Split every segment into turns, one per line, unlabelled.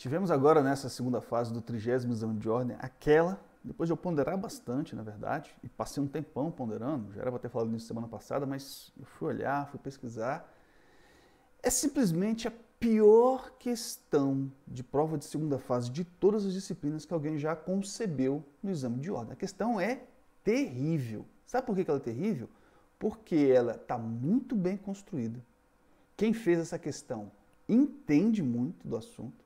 Tivemos agora nessa segunda fase do trigésimo exame de ordem aquela, depois de eu ponderar bastante, na verdade, e passei um tempão ponderando, já era para ter falado nisso semana passada, mas eu fui olhar, fui pesquisar. É simplesmente a pior questão de prova de segunda fase de todas as disciplinas que alguém já concebeu no exame de ordem. A questão é terrível. Sabe por que ela é terrível? Porque ela está muito bem construída. Quem fez essa questão entende muito do assunto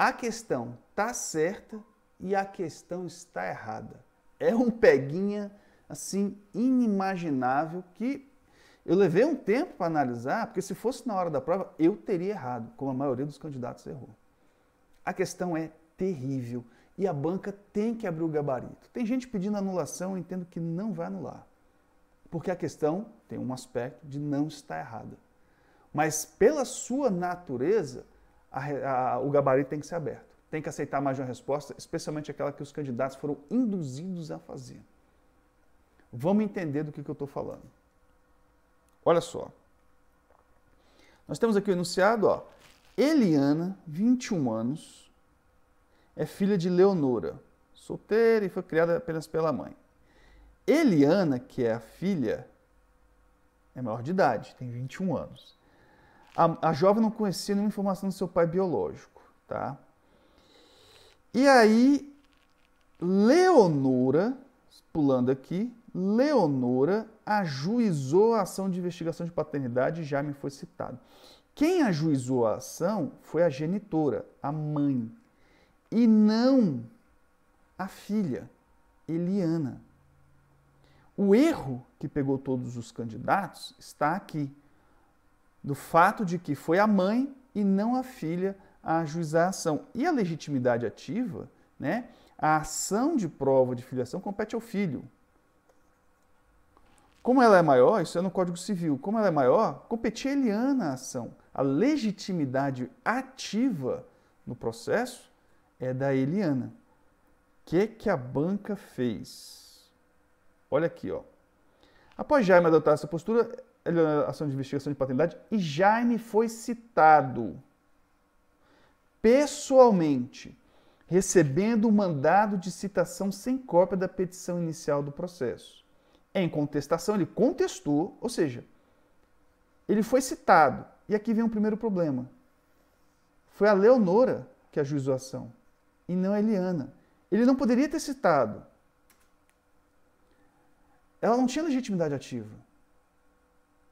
a questão está certa e a questão está errada. É um peguinha assim inimaginável que eu levei um tempo para analisar, porque se fosse na hora da prova, eu teria errado, como a maioria dos candidatos errou. A questão é terrível e a banca tem que abrir o gabarito. Tem gente pedindo anulação, eu entendo que não vai anular. Porque a questão tem um aspecto de não estar errada. Mas pela sua natureza, a, a, o gabarito tem que ser aberto. Tem que aceitar mais de uma resposta, especialmente aquela que os candidatos foram induzidos a fazer. Vamos entender do que, que eu estou falando. Olha só. Nós temos aqui o enunciado, ó. Eliana, 21 anos, é filha de Leonora, solteira e foi criada apenas pela mãe. Eliana, que é a filha, é maior de idade, tem 21 anos. A, a jovem não conhecia nenhuma informação do seu pai biológico, tá? E aí, Leonora, pulando aqui, Leonora ajuizou a ação de investigação de paternidade, já me foi citado. Quem ajuizou a ação foi a genitora, a mãe, e não a filha, Eliana. O erro que pegou todos os candidatos está aqui do fato de que foi a mãe e não a filha a ajuizar a ação. E a legitimidade ativa, né? a ação de prova de filiação compete ao filho. Como ela é maior, isso é no Código Civil, como ela é maior, competia a é Eliana a ação. A legitimidade ativa no processo é da Eliana. O que, que a banca fez? Olha aqui, ó. Após Jaime adotar essa postura, ele é ação de investigação de paternidade e Jaime foi citado pessoalmente, recebendo o mandado de citação sem cópia da petição inicial do processo. Em contestação, ele contestou, ou seja, ele foi citado. E aqui vem o um primeiro problema. Foi a Leonora que ajuizou a ação, e não a Eliana. Ele não poderia ter citado, ela não tinha legitimidade ativa.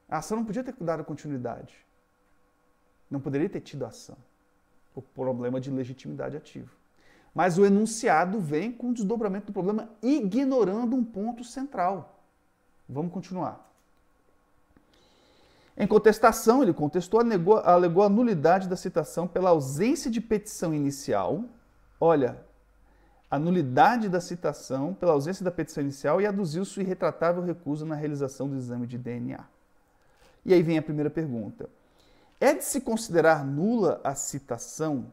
A ação não podia ter dado continuidade. Não poderia ter tido ação. O problema de legitimidade ativa. Mas o enunciado vem com o desdobramento do problema, ignorando um ponto central. Vamos continuar. Em contestação, ele contestou, alegou, alegou a nulidade da citação pela ausência de petição inicial. Olha, a nulidade da citação pela ausência da petição inicial e aduziu seu irretratável recuso na realização do exame de DNA. E aí vem a primeira pergunta. É de se considerar nula a citação?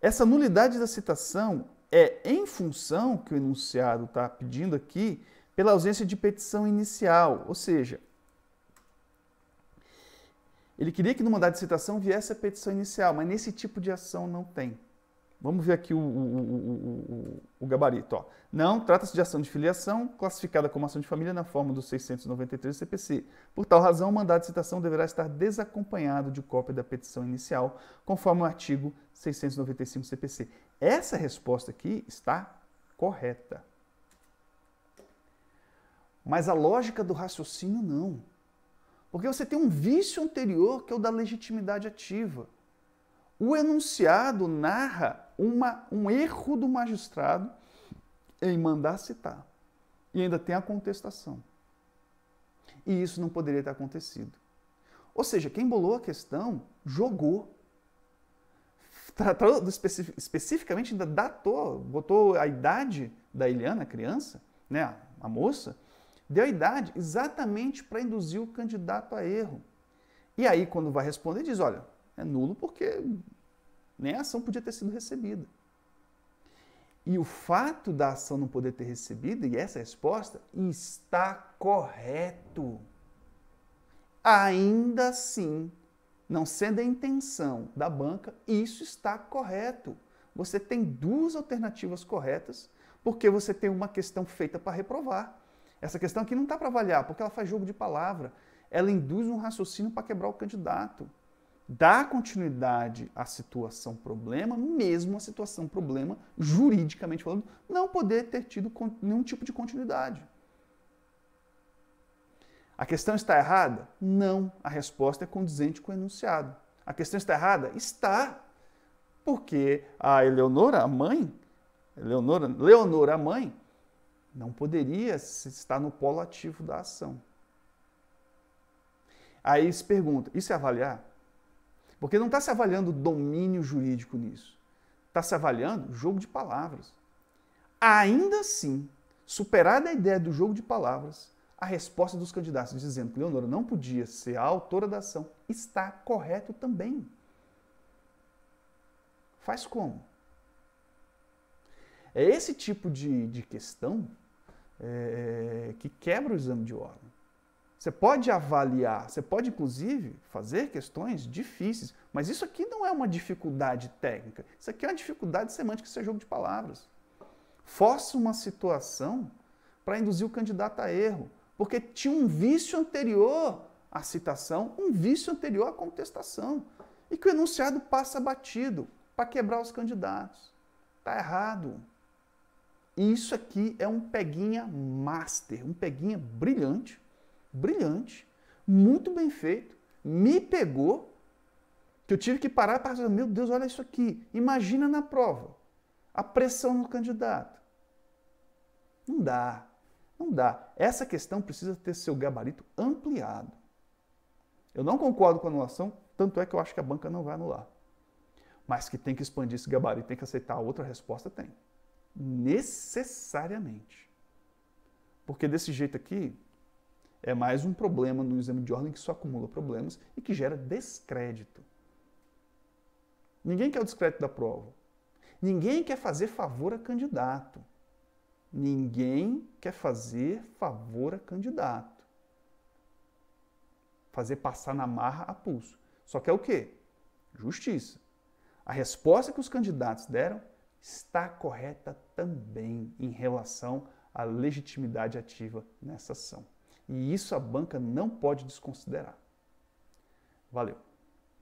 Essa nulidade da citação é em função, que o enunciado está pedindo aqui, pela ausência de petição inicial, ou seja, ele queria que no mandado de citação viesse a petição inicial, mas nesse tipo de ação não tem. Vamos ver aqui o, o, o, o gabarito. Ó. Não, trata-se de ação de filiação, classificada como ação de família na forma do 693 do CPC. Por tal razão, o mandado de citação deverá estar desacompanhado de cópia da petição inicial, conforme o artigo 695 do CPC. Essa resposta aqui está correta. Mas a lógica do raciocínio não. Porque você tem um vício anterior que é o da legitimidade ativa. O enunciado narra uma, um erro do magistrado em mandar citar. E ainda tem a contestação. E isso não poderia ter acontecido. Ou seja, quem bolou a questão jogou. Tratou especific, especificamente, ainda datou, botou a idade da Eliana, a criança, né, a, a moça, deu a idade exatamente para induzir o candidato a erro. E aí, quando vai responder, diz: olha, é nulo porque nem a ação podia ter sido recebida. E o fato da ação não poder ter recebido, e essa resposta, está correto. Ainda assim, não sendo a intenção da banca, isso está correto. Você tem duas alternativas corretas, porque você tem uma questão feita para reprovar. Essa questão aqui não está para avaliar, porque ela faz jogo de palavra. Ela induz um raciocínio para quebrar o candidato dar continuidade à situação problema, mesmo a situação problema, juridicamente falando, não poder ter tido nenhum tipo de continuidade. A questão está errada? Não. A resposta é condizente com o enunciado. A questão está errada? Está. Porque a Eleonora, a mãe, Eleonora, Leonora, a mãe, não poderia estar no polo ativo da ação. Aí se pergunta, isso é avaliar? Porque não está se avaliando domínio jurídico nisso. Está se avaliando jogo de palavras. Ainda assim, superada a ideia do jogo de palavras, a resposta dos candidatos dizendo que Leonora não podia ser a autora da ação está correto também. Faz como? É esse tipo de, de questão é, é que quebra o exame de ordem. Você pode avaliar, você pode inclusive fazer questões difíceis, mas isso aqui não é uma dificuldade técnica. Isso aqui é uma dificuldade semântica, isso é jogo de palavras. Força uma situação para induzir o candidato a erro, porque tinha um vício anterior à citação, um vício anterior à contestação, e que o enunciado passa batido para quebrar os candidatos. Está errado. E isso aqui é um peguinha master, um peguinha brilhante brilhante, muito bem feito, me pegou, que eu tive que parar para dizer: meu Deus, olha isso aqui, imagina na prova, a pressão no candidato. Não dá, não dá. Essa questão precisa ter seu gabarito ampliado. Eu não concordo com a anulação, tanto é que eu acho que a banca não vai anular. Mas que tem que expandir esse gabarito, tem que aceitar outra resposta, tem. Necessariamente. Porque desse jeito aqui, é mais um problema no exame de ordem que só acumula problemas e que gera descrédito. Ninguém quer o descrédito da prova. Ninguém quer fazer favor a candidato. Ninguém quer fazer favor a candidato. Fazer passar na marra a pulso. Só que é o quê? Justiça. A resposta que os candidatos deram está correta também em relação à legitimidade ativa nessa ação. E isso a banca não pode desconsiderar. Valeu!